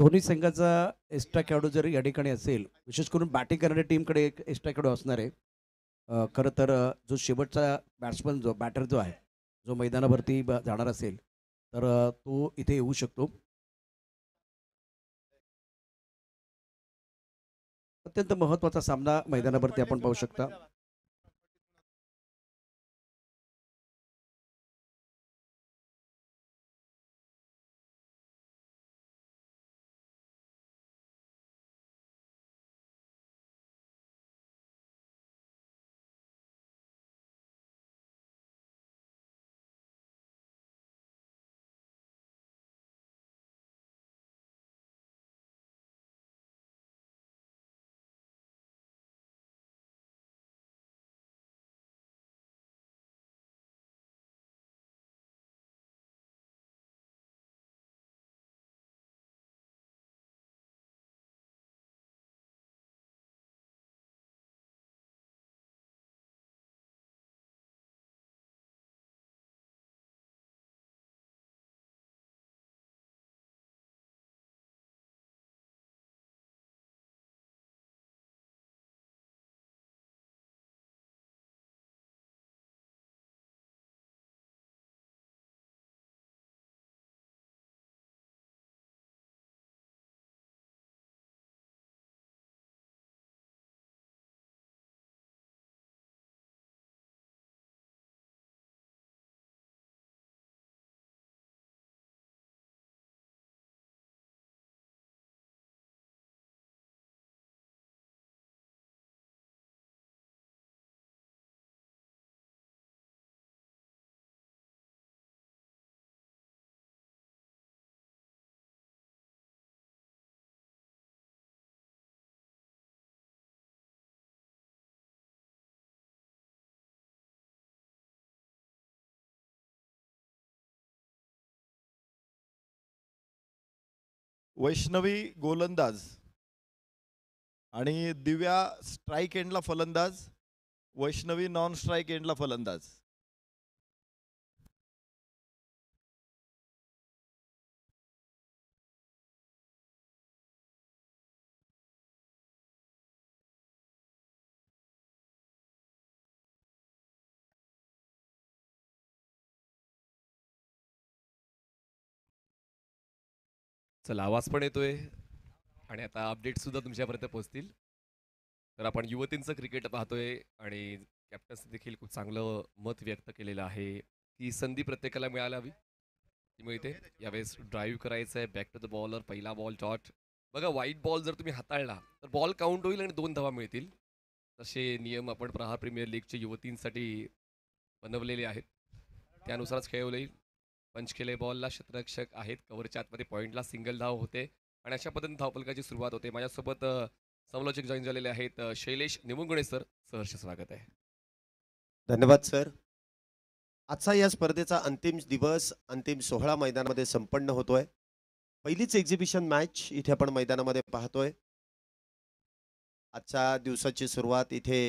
दोन्ही संघाचा एक्स्ट्रा खेळाडू जर या ठिकाणी असेल विशेष करून बॅटिंग करणाऱ्या टीमकडे एक एक्स्ट्रा खेळाडू असणार आहे खरं तर जो शेवटचा बॅट्समन जो बॅटर जो आहे जो मैदानावरती जाणार असेल तर तो इथे येऊ शकतो अत्यंत महत्वाचा सामना मैदानावरती आपण पाहू शकता वैष्णवी गोलंदाज आणि दिव्या स्ट्राईक एंडला फलंदाज वैष्णवी नॉन स्ट्राईक एंडला फलंदाज चला आवाज पण येतोय आणि आता अपडेट सुद्धा तुमच्यापर्यंत पोहोचतील तर आपण युवतींचं क्रिकेट पाहतोय आणि कॅप्टन्स देखील खूप चांगलं मत व्यक्त केलेलं आहे ती संधी प्रत्येकाला मिळायला हवी ती मिळते यावेळेस ड्राईव्ह करायचं आहे बॅक टू द बॉलर पहिला बॉल डॉट बघा वाईट बॉल जर तुम्ही हाताळला तर बॉल काउंट होईल आणि दोन धवा मिळतील तसे नियम आपण प्रहार प्रीमियर लीगच्या युवतींसाठी बनवलेले आहेत त्यानुसारच खेळवलं येईल पंच बॉलला शतरक्षक आहेत कवरच्या आतमध्ये पॉईंटला सिंगल धाव होते आणि अशा पद्धतीने धावपलकाची सुरुवात होते माझ्यासोबत समलोचक जॉईन झालेले आहेत शैलेश निमुंगणे सर सहर्ष स्वागत आहे धन्यवाद सर आजचा या स्पर्धेचा अंतिम दिवस अंतिम सोहळा मैदानामध्ये संपन्न होतोय पहिलीच एक्झिबिशन मॅच इथे आपण मैदानामध्ये पाहतोय आजच्या दिवसाची सुरुवात इथे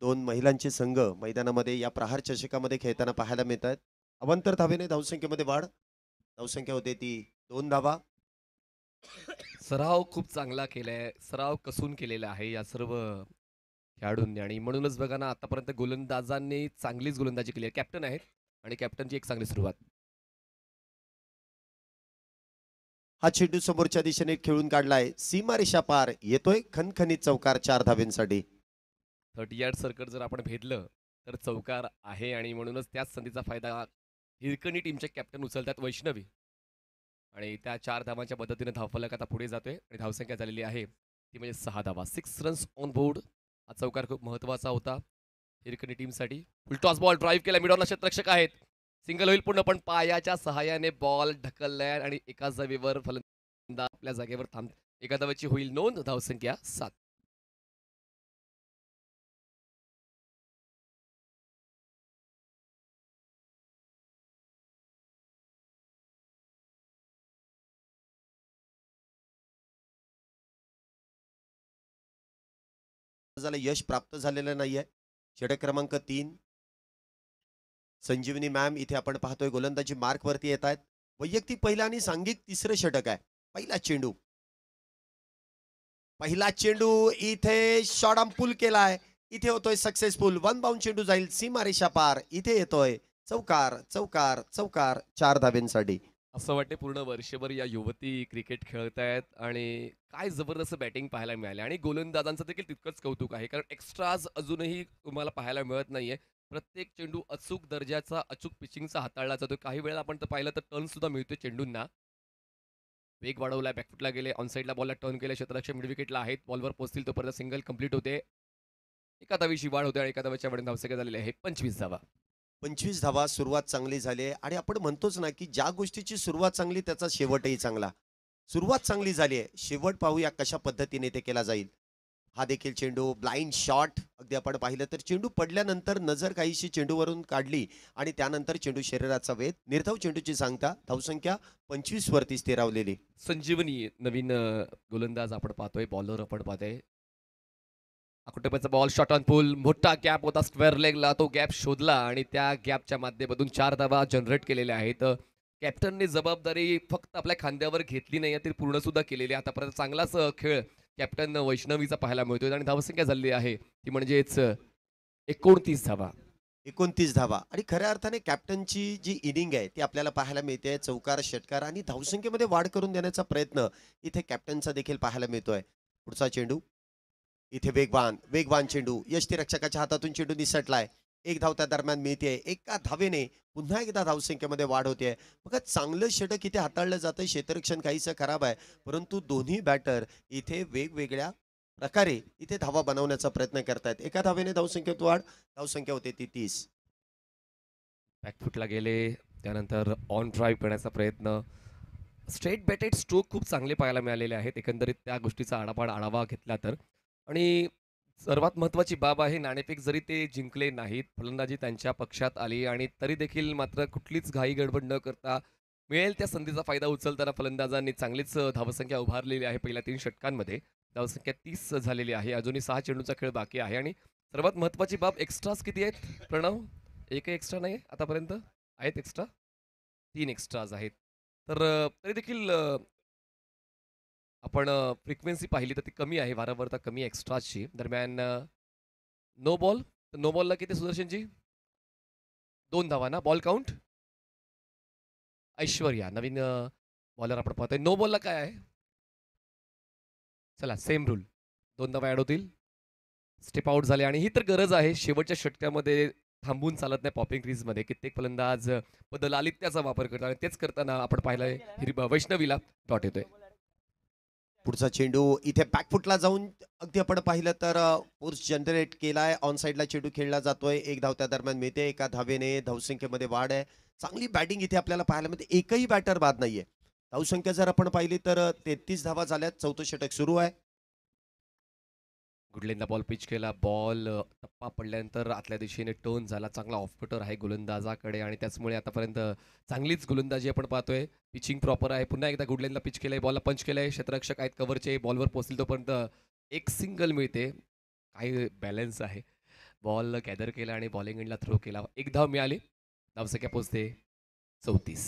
दोन महिलांचे संघ मैदानामध्ये या प्रहार चषकामध्ये खेळताना पाहायला मिळत आहेत अवंतर धावेने धावसंख्येमध्ये वाढ धावसंख्या होते ती दोन धावा सराव खूप चांगला केलाय सराव कसून केलेला आहे या सर्व खेळाडूंनी आणि म्हणूनच बघा ना आतापर्यंत गोलंदाजांनी चांगलीच गोलंदाजी केली आहे कॅप्टन आहेत आणि कॅप्टनची एक चांगली सुरुवात हा चेंडू समोरच्या दिशेने खेळून काढलाय सीमारेषा पार येतोय खनखनीत चौकार चार धाव्यांसाठी थर्टी यार्ड सर्कल जर आपण भेदलं तर चौकार आहे आणि म्हणूनच त्याच संधीचा फायदा हिरकणी टीमचे कॅप्टन उचलतात वैष्णवी आणि त्या चार धावांच्या मदतीने धावफलक आता पुढे जातोय आणि धावसंख्या झालेली आहे ती म्हणजे सहा धावा सिक्स रन्स ऑन बोर्ड हा चौकार खूप महत्त्वाचा होता हिरकणी टीमसाठी फुल टॉस बॉल ड्राईव्ह केला मिडॉन क्षेत्रक्षक आहेत सिंगल होईल पूर्ण पण पायाच्या सहाय्याने बॉल ढकलल्या आणि एका जागेवर फलंदा आपल्या जागेवर थांब एका धावाची होईल नोंद धावसंख्या सात झाला यश प्राप्त झालेलं नाही आहे षटक क्रमांक तीन संजीवनी मॅम इथे आपण पाहतोय गोलंदाजी मार्कवरती येत आहेत वैयक्तिक पहिला आणि सांघिक तिसरं षटक आहे पहिला चेंडू पहिला चेंडू इथे शॉर्ट पूल केलाय इथे होतोय सक्सेसफुल वन बाउंड चेंडू जाईल सीमारेषा पार इथे येतोय चौकार चौकार चौकार चार धाब्यांसाठी असं वाटते पूर्ण वर्षभर या युवती क्रिकेट खेळत आहेत आणि काय जबरदस्त बॅटिंग पाहायला मिळाली आणि गोलंदाजांचं देखील तितकंच कौतुक आहे कारण एक्स्ट्राज अजूनही तुम्हाला पाहायला मिळत नाहीये प्रत्येक चेंडू अचूक दर्जाचा अचूक पिचिंगचा हाताळला जातो काही वेळेला आपण तर पाहिलं तर टर्न सुद्धा मिळतो चेंडूंना वेग वाढवला बॅकफुटला गेले ऑनसाईडला बॉलला टर्न केले क्षेत्ररक्षक मिडविकेटला आहेत बॉलवर पोहोचतील तोपर्यंत सिंगल कंप्लीट होते एका वाढ होते आणि एका धावाच्या वडील झालेले झालेले आहे पंचवीस धावा पंचवीस धावा सुरुवात चांगली झाली आहे आणि आपण म्हणतोच ना की ज्या गोष्टीची सुरुवात चांगली त्याचा शेवटही चांगला सुरुवात चांगली झाली आहे शेवट पाहूया कशा पद्धतीने ते केला जाईल हा देखील चेंडू ब्लाइंड शॉट अगदी आपण पाहिलं तर चेंडू पडल्यानंतर नजर काहीशी चेंडूवरून काढली आणि त्यानंतर चेंडू शरीराचा वेध निर्धाव चेंडूची सांगता धावसंख्या पंचवीस वरती स्थिरावलेली संजीवनी नवीन गोलंदाज आपण पाहतोय बॉलर आपण पाहतोय अकोटेपेचा बॉल शॉट ऑन पूल मोठा गॅप होता स्क्वेअर लेगला तो गॅप शोधला आणि त्या गॅपच्या माध्यमातून चार धावा जनरेट केलेल्या आहेत कॅप्टनने जबाबदारी फक्त आपल्या खांद्यावर घेतली नाही आहे ती पूर्णसुद्धा केलेली आहे आतापर्यंत चांगलाच खेळ कॅप्टन वैष्णवीचा पाहायला मिळतोय आणि धावसंख्या झाली आहे ती म्हणजेच एकोणतीस धावा एकोणतीस धावा आणि खऱ्या अर्थाने कॅप्टनची जी इनिंग आहे ती आपल्याला पाहायला मिळते चौकार षटकार आणि धावसंख्येमध्ये वाढ करून देण्याचा प्रयत्न इथे कॅप्टनचा देखील पाहायला मिळतोय पुढचा चेंडू इथे वेगवान वेगवान चेंडू रक्षकाच्या हातातून चेंडू निसटलाय एक धाव त्या दरम्यान मिळते एका धावेने पुन्हा एकदा धावसंख्येमध्ये वाढ होते बघा चांगलं षटक इथे हाताळलं जातं क्षेत्ररक्षण काहीच खराब आहे परंतु दोन्ही बॅटर इथे वेगवेगळ्या प्रकारे इथे धावा बनवण्याचा प्रयत्न करतायत एका धावेने धावसंख्येत वाढ धावसंख्या होते ती तीस बॅकफुटला गेले त्यानंतर ऑन ड्राईव्ह करण्याचा प्रयत्न स्ट्रेट बॅटेड स्ट्रोक खूप चांगले पाहायला मिळालेले आहेत एकंदरीत त्या गोष्टीचा आडापाड आढावा घेतला तर आणि सर्वात महत्त्वाची बाब आहे नाणेफेक जरी ते जिंकले नाहीत फलंदाजी त्यांच्या पक्षात आली आणि तरी देखील मात्र कुठलीच घाई गडबड न करता मिळेल त्या संधीचा फायदा उचलताना फलंदाजांनी चांगलीच धावसंख्या उभारलेली आहे पहिल्या तीन षटकांमध्ये धावसंख्या तीस झालेली आहे अजूनही सहा चेंडूचा खेळ बाकी आहे आणि सर्वात महत्त्वाची बाब एक्स्ट्रास किती आहेत प्रणव एकही एक्स्ट्रा नाही आतापर्यंत आहेत एक्स्ट्रा तीन एक्स्ट्राज आहेत तर तरी देखील आपण फ्रिक्वेन्सी पाहिली तर ती कमी आहे वारंवारता कमी एक्स्ट्राची दरम्यान नो बॉल तर नो बॉलला किती सुदर्शनजी दोन धावा ना बॉल काउंट ऐश्वर्या नवीन बॉलर आपण पाहतोय नो बॉलला काय आहे चला सेम रूल दोन धावा ॲड होतील स्टेप आउट झाले आणि ही तर गरज आहे शेवटच्या षटकामध्ये थांबून चालत नाही पॉपिंग क्रीजमध्ये कित्येक फलंदाज बदल आलित्याचा वापर करतो आणि तेच करताना आपण पाहिलं वैष्णवीला डॉट येतोय पुढचा चेंडू इथे बॅकफुटला जाऊन अगदी आपण पाहिलं तर फोर्स जनरेट केलाय ऑन साईडला चेंडू खेळला जातोय एक धावत्या दरम्यान मिळते एका धावेने धावसंख्येमध्ये वाढ आहे चांगली बॅटिंग इथे आपल्याला पाहायला मिळते एकही बॅटर बाद नाहीये धावसंख्या जर आपण पाहिली तर तेहतीस धावा झाल्यात चौथं षटक सुरू आहे गुडलेंदा बॉल पिच केला बॉल टप्पा पडल्यानंतर आतल्या दिशेने टर्न झाला चांगला ऑफ आहे गोलंदाजाकडे आणि त्याचमुळे आतापर्यंत चांगलीच गोलंदाजी आपण पाहतोय पिचिंग प्रॉपर आहे पुन्हा एकदा गुडलेंदला पिच केलं आहे बॉलला पंच केलं आहे क्षेत्ररक्षक आहेत कव्हरचे बॉलवर पोचले तोपर्यंत एक सिंगल मिळते काही बॅलन्स आहे बॉल गॅदर केला आणि बॉलिंग एंडला थ्रो केला एक धाव मिळाली धावसंख्या पोचते चौतीस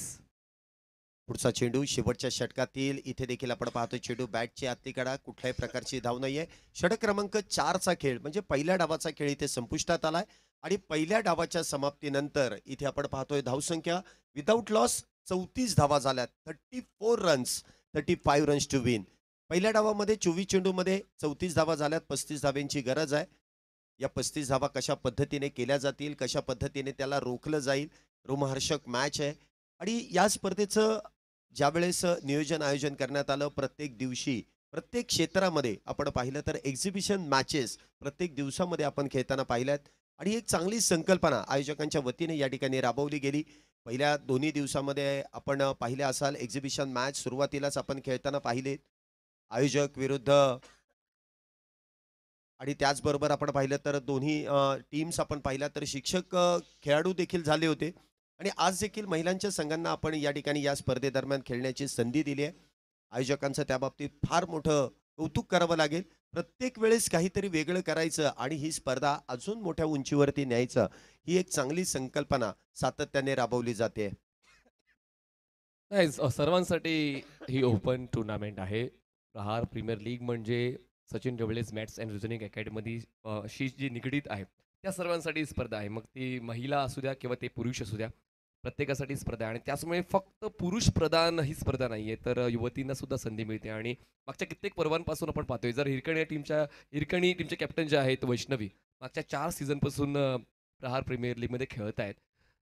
पुढचा चेंडू शेवटच्या षटकातील इथे देखील आपण पाहतोय चेंडू बॅटची आतली कडा कुठल्याही प्रकारची धाव नाहीये षटक क्रमांक चारचा खेळ म्हणजे पहिल्या डावाचा खेळ इथे संपुष्टात आलाय आणि पहिल्या डावाच्या समाप्तीनंतर इथे आपण पाहतोय धावसंख्या विदाऊट लॉस चौतीस धावा झाल्या thirty four runs thirty five runs to win पहिल्या डावामध्ये चोवीस चेंडूमध्ये चौतीस धावा झाल्यात पस्तीस धावेंची गरज आहे या पस्तीस धावा कशा पद्धतीने केल्या जातील कशा पद्धतीने त्याला रोखलं जाईल रोमहर्षक मॅच आहे आणि या स्पर्धेचं ज्यावेळेस नियोजन आयोजन करण्यात आलं प्रत्येक दिवशी प्रत्येक क्षेत्रामध्ये आपण पाहिलं तर एक्झिबिशन मॅचेस प्रत्येक दिवसामध्ये आपण खेळताना पाहिल्यात आणि एक चांगली संकल्पना आयोजकांच्या वतीने या ठिकाणी राबवली गेली पहिल्या दोन्ही दिवसामध्ये आपण पाहिले असाल एक्झिबिशन मॅच सुरुवातीलाच आपण खेळताना पाहिले आयोजक विरुद्ध आणि त्याचबरोबर आपण पाहिलं तर दोन्ही टीम्स आपण पाहिल्या तर शिक्षक खेळाडू देखील झाले होते आणि आज देखील महिलांच्या संघांना आपण या ठिकाणी या स्पर्धेदरम्यान खेळण्याची संधी दिली आहे आयोजकांचं बाबतीत फार मोठं कौतुक करावं लागेल प्रत्येक वेळेस काहीतरी वेगळं करायचं आणि ही स्पर्धा अजून मोठ्या उंचीवरती न्यायचं ही एक चांगली संकल्पना सातत्याने राबवली जाते नाही सर्वांसाठी ही ओपन टुर्नामेंट आहे प्रहार प्रीमियर लीग म्हणजे Sachin Dhawale's maths and reasoning academy शी जी निगडीत आहे त्या सर्वांसाठी स्पर्धा आहे मग ती महिला असू द्या किंवा ते पुरुष असू द्या प्रत्येकासाठी स्पर्धा आहे आणि त्याचमुळे फक्त पुरुष प्रधान ही स्पर्धा नाही आहे तर युवतींना सुद्धा संधी मिळते आणि मागच्या कित्येक पर्वांपासून आपण पाहतोय जर हिरकणी या टीमच्या हिरकणी टीमचे कॅप्टन जे आहेत वैष्णवी मागच्या चार सीझनपासून प्रहार प्रीमियर लीगमध्ये खेळत आहेत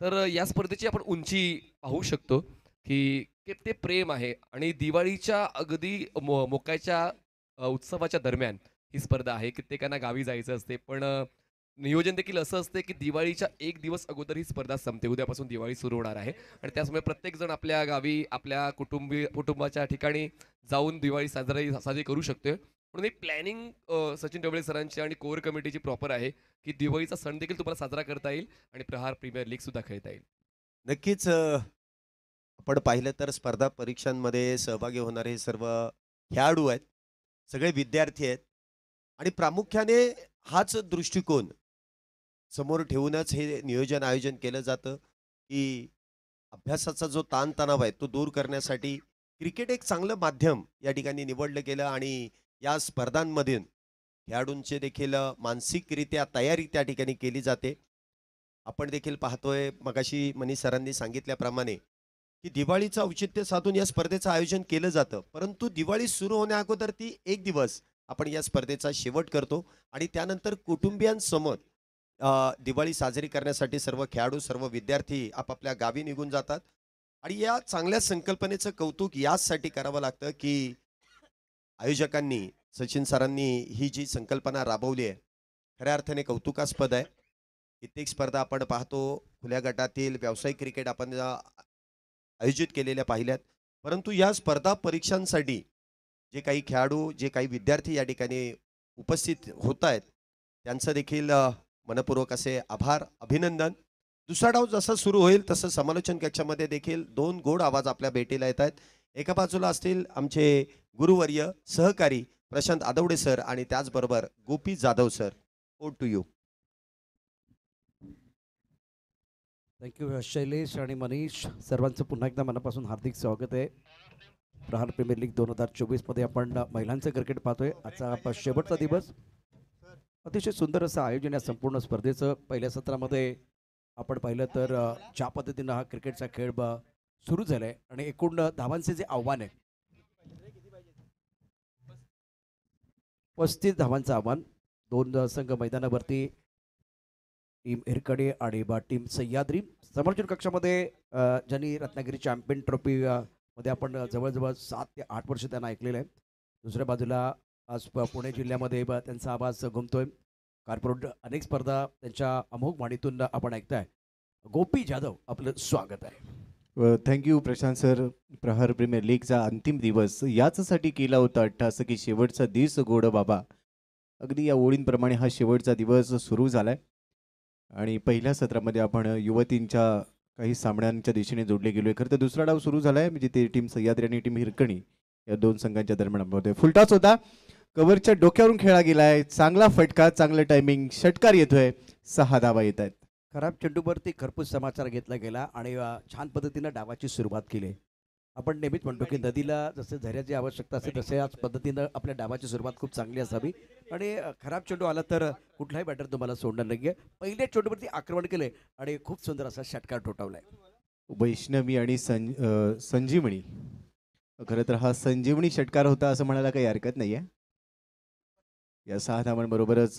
तर या स्पर्धेची आपण उंची पाहू शकतो की ते प्रेम आहे आणि दिवाळीच्या अगदी मो उत्सवाच्या दरम्यान ही स्पर्धा आहे कित्येकांना गावी जायचं असते पण नियोजन देखील असं असते की दिवाळीच्या एक दिवस अगोदर ही स्पर्धा संपते उद्यापासून दिवाळी सुरू होणार आहे आणि प्रत्येक जण आपल्या गावी आपल्या कुटुंबी कुटुंबाच्या ठिकाणी जाऊन दिवाळी साजरी साजरी करू शकतोय म्हणून ही प्लॅनिंग सचिन डवळे सरांची आणि कोर कमिटीची प्रॉपर आहे की दिवाळीचा सण देखील तुम्हाला साजरा करता येईल आणि प्रहार प्रीमियर लीग सुद्धा खेळता येईल नक्कीच आपण पाहिलं तर स्पर्धा परीक्षांमध्ये सहभागी होणारे सर्व खेळाडू आहेत सगळे विद्यार्थी आहेत आणि प्रामुख्याने हाच दृष्टिकोन समोर ठेवूनच हे नियोजन आयोजन केलं जातं की अभ्यासाचा जो ताणतणाव आहे तो दूर करण्यासाठी क्रिकेट एक चांगलं माध्यम या ठिकाणी निवडलं गेलं आणि या स्पर्धांमधून खेळाडूंचे देखील मानसिकरित्या तयारी त्या ठिकाणी केली जाते आपण देखील पाहतोय मगाशी मनी सरांनी सांगितल्याप्रमाणे की दिवाळीचं औचित्य साधून या स्पर्धेचं आयोजन केलं जातं परंतु दिवाळी सुरू होण्याअगोदर ती एक दिवस आपण या स्पर्धेचा शेवट करतो आणि त्यानंतर कुटुंबियांसमोर दिवाळी साजरी करण्यासाठी सर्व खेळाडू सर्व विद्यार्थी आपापल्या गावी निघून जातात आणि या चांगल्या संकल्पनेचं कौतुक याचसाठी करावं लागतं की आयोजकांनी सचिन सरांनी ही जी संकल्पना राबवली आहे खऱ्या अर्थाने कौतुकास्पद आहे कित्येक स्पर्धा आपण पाहतो खुल्या गटातील व्यावसायिक क्रिकेट आपण आयोजित केलेल्या पाहिल्यात परंतु या स्पर्धा परीक्षांसाठी जे काही खेळाडू जे काही विद्यार्थी या ठिकाणी उपस्थित होत आहेत त्यांचं देखील मनपूर्वक असे आभार अभिनंदन दुसरा डाव जसा सुरू होईल तसं समालोचन कक्षामध्ये देखील दोन गोड आवाज आपल्या भेटीला येत आहेत एका बाजूला असतील आमचे गुरुवर्य सहकारी प्रशांत आदवडे सर आणि त्याचबरोबर गोपी जाधव सर ओ टू यू थँक्यू शैलेश आणि मनीष सर्वांचं पुन्हा एकदा मनापासून हार्दिक स्वागत आहे प्रहार प्रीमियर लीग दोन हजार चोवीसमध्ये आपण महिलांचं क्रिकेट पाहतोय आजचा शेवटचा दिवस अतिशय सुंदर असं आयोजन या संपूर्ण स्पर्धेचं पहिल्या सत्रामध्ये आपण पाहिलं तर ज्या पद्धतीनं हा क्रिकेटचा खेळ सुरू झाला आहे आणि एकूण धावांचे जे आव्हान आहे पस्तीस धावांचं आव्हान दोन संघ मैदानावरती टीम हिरकडे आणि बा टीम सह्याद्री समर्थन कक्षामध्ये ज्यांनी रत्नागिरी चॅम्पियन ट्रॉफी मध्ये आपण जवळजवळ सात ते आठ वर्ष त्यांना ऐकलेलं आहे दुसऱ्या बाजूला आज पुणे जिल्ह्यामध्ये त्यांचा आवाज घुमतोय कार्पोरेट अनेक स्पर्धा त्यांच्या अमोघ वाणीतून आपण ऐकताय गोपी जाधव आपलं स्वागत आहे thank you Prashant sir Prahar premier लीगचा अंतिम दिवस याचसाठी केला होता अठ्ठास की शेवटचा दिवस गोड बाबा अगदी या ओळींप्रमाणे हा शेवटचा दिवस सुरू झाला आहे आणि पहिल्या सत्रामध्ये आपण युवतींच्या काही सामन्यांच्या दिशेने जोडले गेलो आहे खरं तर दुसरा डाव सुरू झाला आहे म्हणजे ते टीम सह्याद्री आणि टीम हिरकणी या दोन संघांच्या दरम्यान होते फुलटाच होता कव्हरच्या डोक्यावरून खेळा गेलाय चांगला फटका चांगलं टायमिंग षटकार येतोय सहा धावा येत आहेत खराब चेंडूवरती खरपूस समाचार घेतला गेला आणि छान पद्धतीनं डावाची सुरुवात केली आपण नेहमीच म्हणतो की नदीला जसे झऱ्याची आवश्यकता असते तसे याच पद्धतीनं आपल्या डावाची सुरुवात खूप चांगली असावी आणि खराब चेंडू आला तर कुठलाही बॅटर तुम्हाला सोडणार नाही आहे पहिल्या चेंडूवरती आक्रमण केले आणि खूप सुंदर असा षटकार ठोठावला आहे वैष्णवी आणि संजीवणी संजीवनी खरं तर हा संजीवनी षटकार होता असं म्हणायला काही हरकत नाही आहे या सहा धावांबरोबरच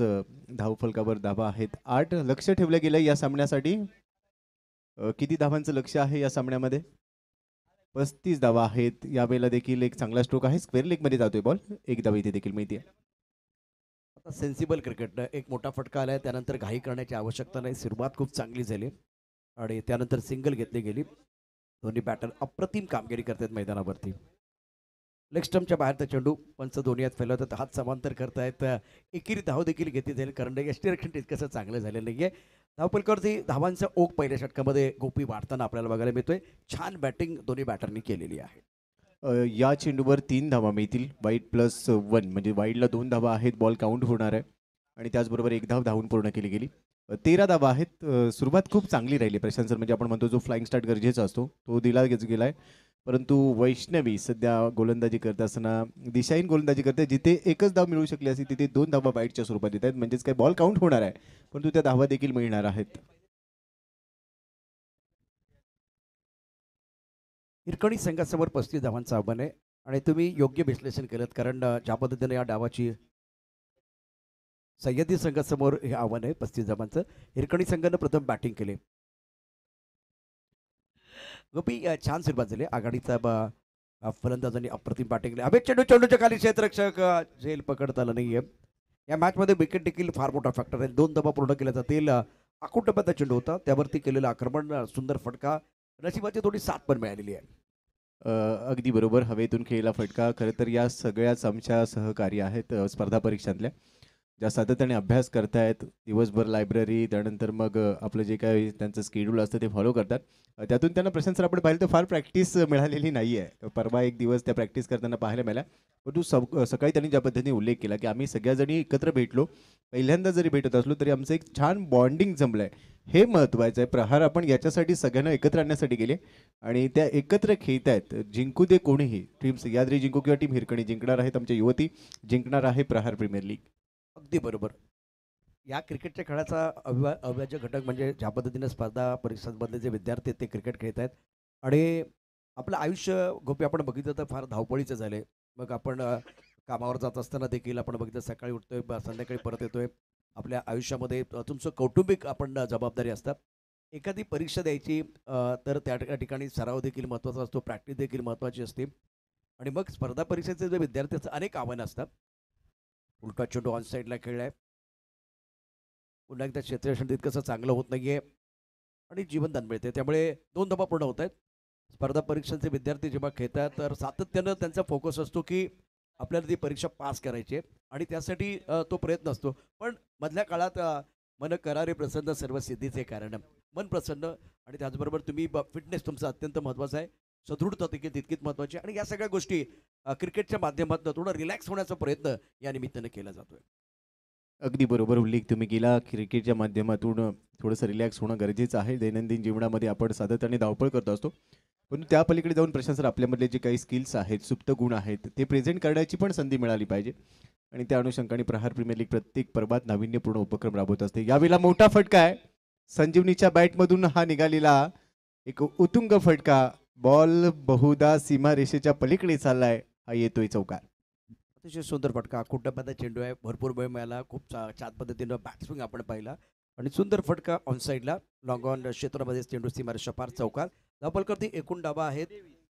धावफलकावर धावा आहेत आठ लक्ष ठेवलं गेलं या सामन्यासाठी किती धावांचं लक्ष आहे या सामन्यामध्ये पस्तीस धावा आहेत यावेळेला देखील एक चांगला स्ट्रोक आहे स्क्वेअर लेगमध्ये जातोय बॉल एक धाव इथे देखील माहिती आता सेन्सिबल क्रिकेटनं एक मोठा फटका आला आहे त्यानंतर घाई करण्याची आवश्यकता नाही सुरुवात खूप चांगली झाली आणि त्यानंतर सिंगल घेतली गेली दोन्ही बॅटर अप्रतिम कामगिरी करतात मैदानावरती लेग बाहेरचा चेंडू पंच दोन्ही हात फैलवतात हात समांतर करतायत एकेरी धाव देखील घेतली जाईल कारण रक्षण तितकंसं चांगलं झालेलं नाही आहे धावपलकरती धावांचा ओक पहिल्या षटकामध्ये गोपी वाढताना आपल्याला बघायला मिळतोय छान बॅटिंग दोन्ही बॅटरनी केलेली आहे या चेंडूवर तीन धावा मिळतील वाईट प्लस वन म्हणजे वाईडला दोन धावा आहेत बॉल काउंट होणार आहे आणि त्याचबरोबर एक धाव धावून पूर्ण केली गेली तेरा धावा आहेत सुरुवात खूप चांगली राहिली प्रशांत सर म्हणजे आपण म्हणतो जो फ्लाइंग स्टार्ट गरजेचा असतो तो दिला गेला आहे परंतु वैष्णवी सध्या गोलंदाजी करत असताना दिशाईन गोलंदाजी करते जिथे एकच धाव मिळू शकली असती तिथे दोन धावा बाईटच्या स्वरूपात देत आहेत म्हणजेच काही बॉल काउंट होणार आहे परंतु त्या धावा देखील मिळणार आहेत हिरकणी संघासमोर पस्तीस धावांचं आव्हान आहे आणि तुम्ही योग्य विश्लेषण केलं कारण ज्या पद्धतीने या डावाची सह्याद्री संघासमोर हे आव्हान आहे पस्तीस धावांचं हिरकणी संघानं प्रथम बॅटिंग केली गोपी छान सुरुवात झाली आघाडीचा फलंदाजांनी अप्रतिम केली अभेद चेंडू चेंडूच्या खाली क्षेत्ररक्षक झेल पकडता आला नाहीये या मॅचमध्ये विकेट देखील फार मोठा फॅक्टर आहे दोन दबा पूर्ण केल्या जातील आखूड डब्याचा चेंडू होता त्यावरती केलेलं आक्रमण सुंदर फटका नशिबाची थोडी साथ पण मिळालेली आहे अगदी बरोबर हवेतून खेळला फटका खरं तर या सगळ्याच आमच्या सहकारी आहेत स्पर्धा परीक्षांतल्या ज्या सातत्याने अभ्यास करतायत दिवसभर लायब्ररी त्यानंतर मग आपलं जे काही त्यांचं स्केड्यूल असतं ते फॉलो करतात त्यातून त्यांना प्रशंसर आपण पाहिलं तर फार प्रॅक्टिस मिळालेली नाही आहे परवा एक दिवस त्या प्रॅक्टिस करताना पाहायला मिळाल्या परंतु स सकाळी त्यांनी ज्या पद्धतीने उल्लेख केला की आम्ही सगळ्याजणी एकत्र भेटलो पहिल्यांदा जरी भेटत असलो तरी आमचं एक छान बॉन्डिंग जमलं आहे हे महत्त्वाचं आहे प्रहार आपण याच्यासाठी सगळ्यांना एकत्र आणण्यासाठी गेले आणि त्या एकत्र खेळत आहेत जिंकू दे कोणीही टीम याद्री जिंकू किंवा टीम हिरकणी जिंकणार आहेत आमच्या युवती जिंकणार आहे प्रहार प्रीमियर लीग अगदी बरोबर या क्रिकेटच्या खेळाचा अविवा अविभाज्य घटक म्हणजे ज्या पद्धतीने स्पर्धा परीक्षांमधले जे विद्यार्थी आहेत ते क्रिकेट खेळत आहेत आणि आपलं आयुष्य गोपी आपण बघितलं तर फार धावपळीचं झालं आहे मग आपण कामावर जात असताना देखील आपण बघितलं सकाळी उठतोय संध्याकाळी परत येतोय आपल्या आयुष्यामध्ये तुमचं कौटुंबिक आपण जबाबदारी असतात एखादी परीक्षा द्यायची तर त्या ठिकाणी सराव देखील महत्त्वाचा असतो प्रॅक्टिस देखील महत्त्वाची असते आणि मग स्पर्धा परीक्षेचे जे विद्यार्थी असतात अनेक आव्हानं असतात उलटा चेंडू ऑन साईडला खेळला आहे पुन्हा एकदा क्षेत्ररक्षण तितकंसं चांगलं होत नाही आहे आणि जीवनदान मिळते त्यामुळे दोन धबा पूर्ण होत आहेत स्पर्धा परीक्षांचे विद्यार्थी जेव्हा खेळतात तर सातत्यानं त्यांचा फोकस असतो की आपल्याला ती परीक्षा पास करायची आहे आणि त्यासाठी तो प्रयत्न असतो पण मधल्या काळात मन करारे प्रसन्न सर्व सिद्धीचे कारण मन प्रसन्न आणि त्याचबरोबर तुम्ही फिटनेस तुमचा अत्यंत महत्त्वाचा आहे सदृढता देखील तितकीच महत्त्वाची आणि या सगळ्या गोष्टी क्रिकेटच्या माध्यमातून थोडं रिलॅक्स होण्याचा प्रयत्न या निमित्तानं केला जातोय अगदी बरोबर उल्लेख तुम्ही केला क्रिकेटच्या माध्यमातून थोडंसं रिलॅक्स होणं गरजेचं आहे दैनंदिन जीवनामध्ये आपण सातत्याने धावपळ करत असतो पण त्या पलीकडे जाऊन प्रशासन आपल्यामधले जे काही स्किल्स आहेत सुप्त गुण आहेत ते प्रेझेंट करण्याची पण संधी मिळाली पाहिजे आणि त्या अनुषंगाने प्रहार प्रीमियर लीग प्रत्येक पर्वात नाविन्यपूर्ण उपक्रम राबवत असते यावेळेला मोठा फटका आहे संजीवनीच्या बॅटमधून हा निघालेला एक उतुंग फटका बॉल बहुदा सीमा रेषेच्या पलीकडे चाललाय हा येतोय चौकार अतिशय सुंदर फटका डब्याचा चेंडू आहे भरपूर वेळ मिळाला खूप चा छान पद्धतीनं स्विंग आपण पाहिला आणि सुंदर फटका ऑन साईडला लॉंग ऑन क्षेत्रामध्ये चेंडू सीमा पार चौकार धावपलकरती एकूण डाबा आहेत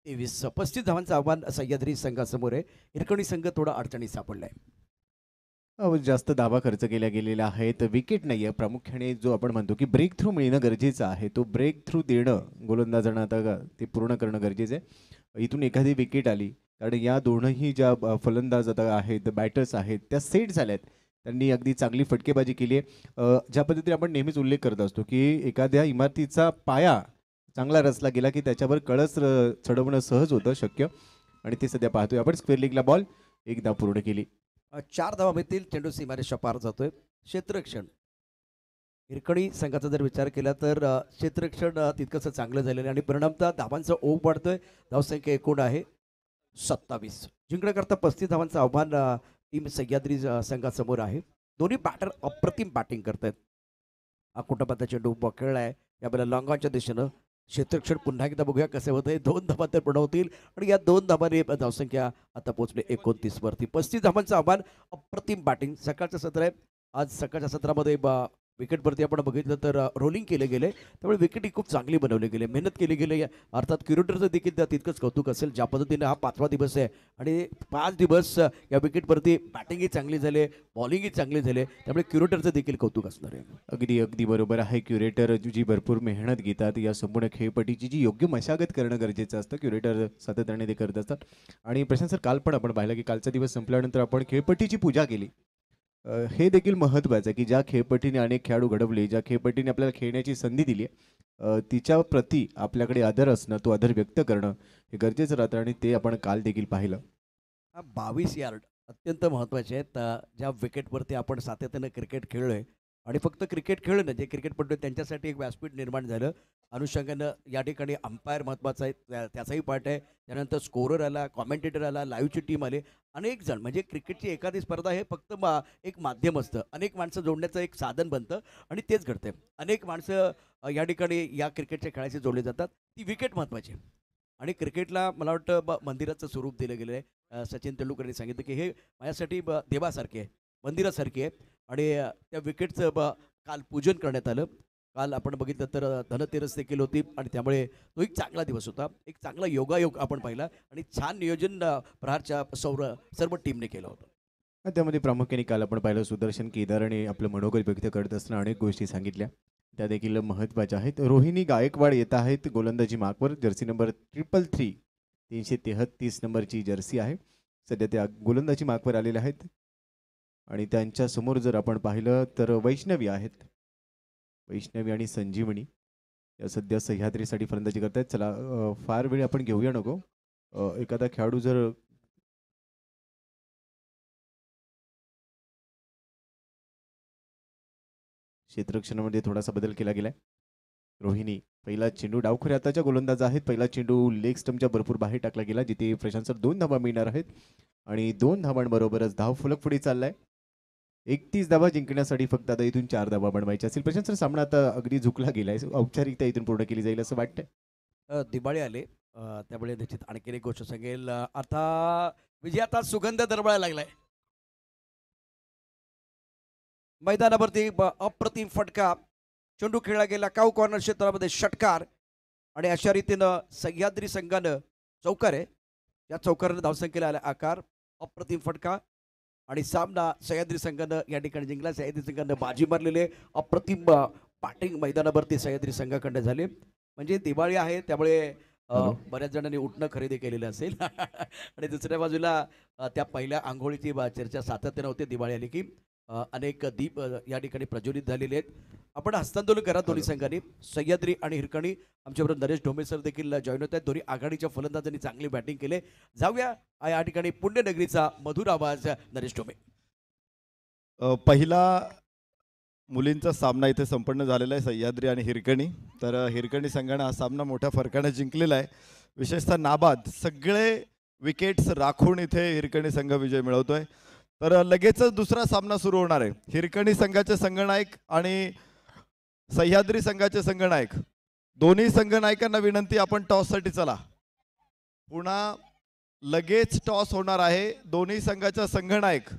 तेवीस पस्तीस धावांचं आव्हान सह्याद्री संघासमोर आहे हिरकणी संघ थोडा अडचणीत सापडलाय जास्त दावा खर्च केल्या गेलेला आहे विकेट नाही आहे प्रामुख्याने जो आपण म्हणतो की ब्रेक थ्रू मिळणं गरजेचं आहे तो ब्रेक थ्रू देणं गोलंदाजांना आता ते पूर्ण करणं गरजेचं आहे इथून एखादी विकेट आली कारण या दोनही ज्या फलंदाज आता आहेत बॅटर्स आहेत त्या सेट झाल्या आहेत त्यांनी अगदी चांगली फटकेबाजी केली आहे ज्या पद्धतीने आपण नेहमीच उल्लेख करत असतो की एखाद्या इमारतीचा पाया चांगला रचला गेला की त्याच्यावर कळस चढवणं सहज होतं शक्य आणि ते सध्या पाहतोय आपण स्क्वेअर लीगला बॉल एकदा पूर्ण केली चार धावामधील चेंडू सीमारेषा शपार जातोय क्षेत्ररक्षण हिरकणी संघाचा जर विचार केला तर क्षेत्ररक्षण तितकंसं चांगलं झालेलं आहे आणि परिणामतः धावांचा ओघ वाढतोय धावसंख्या एकूण आहे सत्तावीस जिंकण्याकरता पस्तीस धावांचं आव्हान टीम सह्याद्री संघासमोर आहे दोन्ही बॅटर अप्रतिम बॅटिंग करत आहेत हा कुटुंबाचा चेंडू खेळलाय आहे बेला लॉंगॉनच्या दिशेनं क्षेत्रक्षण पुन्हा एकदा बघूया कसे होते दोन धाबा तर होतील आणि या दोन धाबाने धावसंख्या आता पोहोचली एकोणतीसवरती पस्तीस धाबांचं आव्हान अप्रतिम बॅटिंग सकाळचं सत्र आहे आज सकाळच्या सत्रामध्ये विकेटवरती आपण बघितलं तर रोलिंग केले गेले त्यामुळे विकेट ही खूप चांगली बनवली गेली मेहनत केली गेली अर्थात क्युरेटरचं देखील त्या तितकंच कौतुक असेल ज्या पद्धतीनं हा पाचवा दिवस आहे आणि पाच दिवस या विकेटवरती बॅटिंगही चांगली झाली बॉलिंगही चांगली झाली त्यामुळे क्युरेटरचं देखील कौतुक असणार आहे अगदी अगदी बरोबर आहे क्युरेटर जी भरपूर मेहनत घेतात या संपूर्ण खेळपटीची जी योग्य मशागत करणं गरजेचं असतं क्युरेटर सातत्याने ते करत असतात आणि प्रशांत सर काल पण आपण पाहिलं की कालचा दिवस संपल्यानंतर आपण खेळपट्टीची पूजा केली हे देखील महत्त्वाचं आहे की ज्या खेळपट्टीने अनेक खेळाडू घडवले ज्या खेळपट्टीने आपल्याला खेळण्याची संधी दिली तिच्या प्रती आपल्याकडे आदर असणं तो आदर व्यक्त करणं हे गरजेचं राहतं आणि ते आपण काल देखील पाहिलं हा बावीस यार्ड अत्यंत महत्त्वाचे आहेत ज्या विकेटवरती आपण सातत्यानं क्रिकेट खेळलो आहे आणि फक्त क्रिकेट खेळणं जे क्रिकेटपटू त्यांच्यासाठी एक व्यासपीठ निर्माण झालं अनुषंगानं या ठिकाणी अंपायर महत्त्वाचा आहे त्या त्याचाही पार्ट आहे त्यानंतर स्कोरर आला कॉमेंटेटर आला लाईव्हची टीम आले अनेक जण म्हणजे क्रिकेटची एखादी स्पर्धा हे फक्त मा एक माध्यम असतं अनेक माणसं जोडण्याचं एक साधन बनतं आणि तेच घडतं अनेक माणसं या ठिकाणी या क्रिकेटच्या खेळाशी जोडले जातात ती विकेट महत्त्वाची आणि क्रिकेटला मला वाटतं ब मंदिराचं स्वरूप दिलं गेलं आहे सचिन तेंडुलकरने सांगितलं की हे माझ्यासाठी ब देवासारखे आहे मंदिरासारखी आहे आणि त्या विकेटचं काल पूजन करण्यात आलं काल आपण बघितलं तर धनतेरस देखील होती आणि त्यामुळे तो एक चांगला दिवस होता एक चांगला योगायोग आपण पाहिला आणि छान नियोजन प्रहारच्या सौर सर्व टीमने केलं होतं त्यामध्ये प्रामुख्याने काल आपण पाहिलं सुदर्शन आणि आपलं मनोगत व्यक्त करत असताना अनेक गोष्टी सांगितल्या त्या देखील महत्त्वाच्या आहेत रोहिणी गायकवाड येत आहेत गोलंदाजी मागवर जर्सी नंबर ट्रिपल थ्री तीनशे तेहत्तीस नंबरची जर्सी आहे सध्या त्या गोलंदाजी मागवर आलेल्या आहेत आणि त्यांच्यासमोर जर आपण पाहिलं तर वैष्णवी आहेत वैष्णवी आणि संजीवनी या सध्या सह्याद्रीसाठी फलंदाजी करतायत चला फार वेळ आपण घेऊया नको एखादा खेळाडू जर क्षेत्रक्षणामध्ये थोडासा बदल केला गेलाय रोहिणी पहिला चेंडू डावखुरे आताच्या गोलंदाज आहेत पहिला चेंडू लेग स्टम्पच्या भरपूर बाहेर टाकला गेला जिथे प्रशांत सर दोन धावा मिळणार आहेत आणि दोन धावांबरोबरच धाव फुलक पुढे चाललाय एकतीस धाबा जिंकण्यासाठी फक्त आता इथून चार धाबा बनवायचे असतील प्रशांत सर सामना आता अगदी झुकला गेलाय औपचारिकता इथून पूर्ण केली जाईल असं वाटतंय दिवाळी आले त्यामुळे निश्चित आणखीन एक गोष्ट सांगेल आता विजय आता सुगंध दरबळायला लागलाय मैदानावरती अप्रतिम फटका चेंडू खेळला गेला काऊ कॉर्नर क्षेत्रामध्ये षटकार आणि अशा रीतीनं सह्याद्री संघानं चौकार आहे या चौकारनं धावसंख्येला आला आकार अप्रतिम फटका आणि सामना सह्याद्री संघानं या ठिकाणी जिंकला सह्याद्री संघानं बाजी मारलेले अप्रतिम पाटिंग मैदानावरती सह्याद्री संघाकडनं झाले म्हणजे दिवाळी आहे त्यामुळे बऱ्याच जणांनी उठणं खरेदी केलेलं असेल आणि दुसऱ्या बाजूला त्या पहिल्या आंघोळीची चर्चा सातत्यानं होते दिवाळी आली की अनेक दीप या ठिकाणी प्रज्वलित झालेले आहेत आपण हस्तांदोलन करा दोन्ही संघांनी सह्याद्री आणि हिरकणी आमच्याबरोबर नरेश ढोमे सर देखील जॉईन होत आहेत दोन्ही आघाडीच्या फलंदाजांनी चांगली बॅटिंग केले जाऊया या ठिकाणी पुण्यनगरीचा मधुर आवाज नरेश ढोमे पहिला मुलींचा सामना इथे संपन्न झालेला आहे सह्याद्री आणि हिरकणी तर हिरकणी संघानं हा सामना मोठ्या फरकाने जिंकलेला आहे विशेषतः नाबाद सगळे विकेट्स राखून इथे हिरकणी संघ विजय मिळवतोय तर लगेचच दुसरा सामना सुरू होणार आहे हिरकणी संघाचे संघनायक आणि सह्याद्री संघाचे संघनायक दोन्ही संघनायकांना विनंती आपण टॉससाठी चला पुन्हा लगेच टॉस होणार आहे दोन्ही संघाच्या संघनायक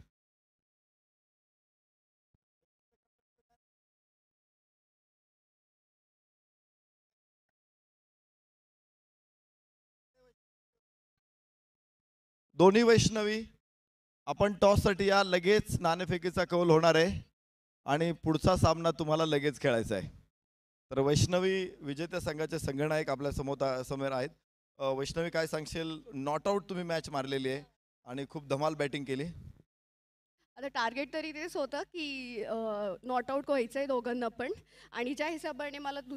दोन्ही वैष्णवी आपण टॉससाठी या लगेच नाणेफेकीचा कौल होणार आहे आणि पुढचा सामना तुम्हाला लगेच खेळायचा आहे तर वैष्णवी विजेत्या संघाचे संघनायक आपल्या समोर समोर आहेत वैष्णवी काय सांगशील नॉट आऊट तुम्ही मॅच मारलेली आहे आणि खूप धमाल बॅटिंग केली आता टार्गेट तरी तेच होतं की नॉट आऊट व्हायचं आहे दोघांना पण आणि ज्या हिशोबाने मला